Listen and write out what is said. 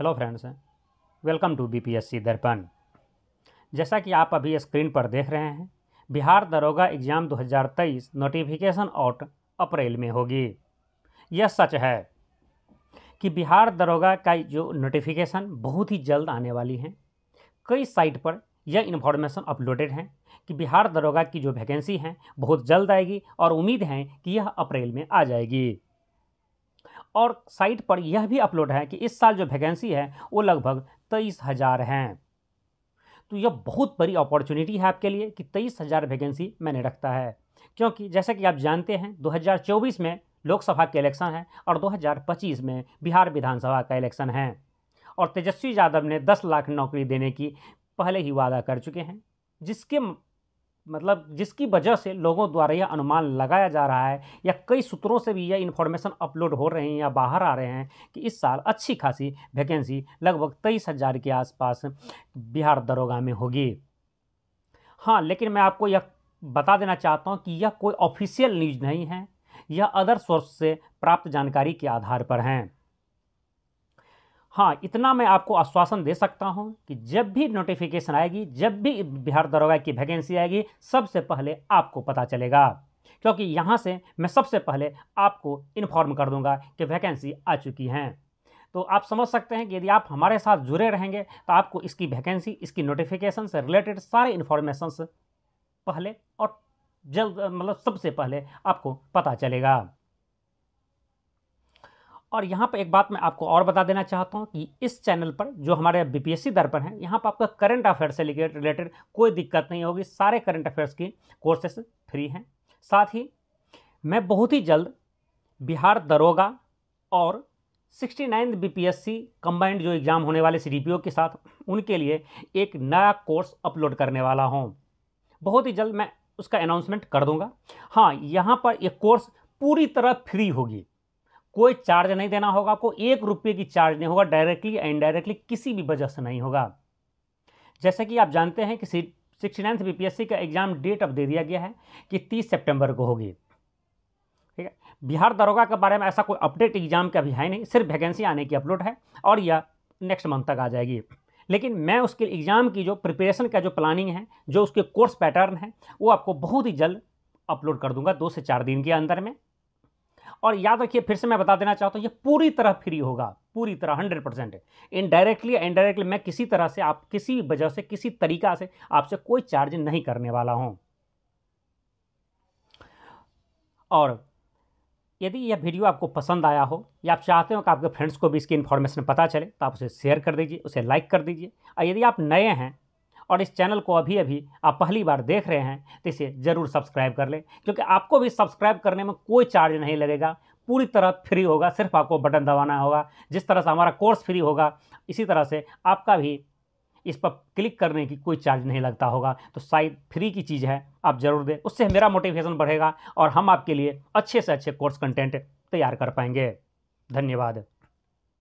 hello friends welcome to BPSC Darpan जैसा कि आप अभी स्क्रीन पर देख रहे हैं बिहार दरोगा एग्ज़ाम 2023 नोटिफिकेशन आउट अप्रैल में होगी यह सच है कि बिहार दरोगा का जो नोटिफिकेशन बहुत ही जल्द आने वाली है कई साइट पर यह इन्फॉर्मेशन अपलोडेड है कि बिहार दरोगा की जो वैकेंसी हैं बहुत जल्द आएगी और उम्मीद है कि यह अप्रैल में आ जाएगी और साइट पर यह भी अपलोड है कि इस साल जो वैकेंसी है वो लगभग तेईस हज़ार हैं तो यह बहुत बड़ी अपॉर्चुनिटी है आपके लिए कि तेईस हज़ार वैकेंसी मैंने रखता है क्योंकि जैसा कि आप जानते हैं 2024 में लोकसभा के इलेक्शन हैं और 2025 में बिहार विधानसभा का इलेक्शन है और तेजस्वी यादव ने 10 लाख नौकरी देने की पहले ही वादा कर चुके हैं जिसके मतलब जिसकी वजह से लोगों द्वारा यह अनुमान लगाया जा रहा है या कई सूत्रों से भी यह इन्फॉर्मेशन अपलोड हो रहे हैं या बाहर आ रहे हैं कि इस साल अच्छी खासी वैकेंसी लगभग तेईस हज़ार के आसपास बिहार दरोगा में होगी हाँ लेकिन मैं आपको यह बता देना चाहता हूँ कि यह कोई ऑफिशियल न्यूज नहीं है यह अदर सोर्स से प्राप्त जानकारी के आधार पर हैं हाँ इतना मैं आपको आश्वासन दे सकता हूँ कि जब भी नोटिफिकेशन आएगी जब भी बिहार दरोगा की वैकेंसी आएगी सबसे पहले आपको पता चलेगा क्योंकि यहाँ से मैं सबसे पहले आपको इन्फॉर्म कर दूँगा कि वैकेंसी आ चुकी हैं तो आप समझ सकते हैं कि यदि आप हमारे साथ जुड़े रहेंगे तो आपको इसकी वैकेंसी इसकी नोटिफिकेशन से रिलेटेड सारे इन्फॉर्मेशंस पहले और जल्द मतलब सबसे पहले आपको पता चलेगा और यहाँ पर एक बात मैं आपको और बता देना चाहता हूँ कि इस चैनल पर जो हमारे बीपीएससी दर्पण है यहाँ पर आपका करंट अफेयर से रिलेटेड कोई दिक्कत नहीं होगी सारे करंट अफेयर्स की कोर्सेस फ्री हैं साथ ही मैं बहुत ही जल्द बिहार दरोगा और sixty nine B P S C combined जो एग्ज़ाम होने वाले सी डी पी ओ के साथ उनके लिए एक नया कोर्स अपलोड करने वाला हूँ बहुत ही जल्द मैं उसका अनाउंसमेंट कर दूंगा हाँ यहाँ पर ये कोर्स पूरी तरह फ्री होगी कोई चार्ज नहीं देना होगा आपको एक रुपये की चार्ज नहीं होगा डायरेक्टली या इनडायरेक्टली किसी भी वजह से नहीं होगा जैसे कि आप जानते हैं कि सिक्सटी नाइन्थ बी का एग्ज़ाम डेट अब दे दिया गया है कि तीस सेप्टेम्बर को होगी ठीक है बिहार दरोगा के बारे में ऐसा कोई अपडेट एग्ज़ाम का अभी है नहीं सिर्फ वैकेंसी आने की अपलोड है और यह नेक्स्ट मंथ तक आ जाएगी लेकिन मैं उसके एग्ज़ाम की जो प्रिपरेशन का जो प्लानिंग है जो उसके कोर्स पैटर्न है वो आपको बहुत ही जल्द अपलोड कर दूंगा दो से चार दिन के अंदर में और याद रखिए फिर से मैं बता देना चाहता हूँ ये पूरी तरह फ्री होगा पूरी तरह हंड्रेड परसेंट इनडायरेक्टली या इनडायरेक्टली मैं किसी तरह से आप किसी वजह से किसी तरीका से आपसे कोई चार्ज नहीं करने वाला हूँ और यदि यह वीडियो आपको पसंद आया हो या आप चाहते हो कि आपके फ्रेंड्स को भी इसकी इन्फॉर्मेशन पता चले तो आप उसे शेयर कर दीजिए उसे लाइक कर दीजिए और यदि आप नए हैं और इस चैनल को अभी अभी आप पहली बार देख रहे हैं तो इसे ज़रूर सब्सक्राइब कर लें क्योंकि आपको भी सब्सक्राइब करने में कोई चार्ज नहीं लगेगा पूरी तरह फ्री होगा सिर्फ आपको बटन दबाना होगा जिस तरह से हमारा कोर्स फ्री होगा इसी तरह से आपका भी इस पर क्लिक करने की कोई चार्ज नहीं लगता होगा तो शायद फ्री की चीज़ है आप ज़रूर दें उससे मेरा मोटिवेशन बढ़ेगा और हम आपके लिए अच्छे से अच्छे कोर्स कंटेंट तैयार कर पाएंगे धन्यवाद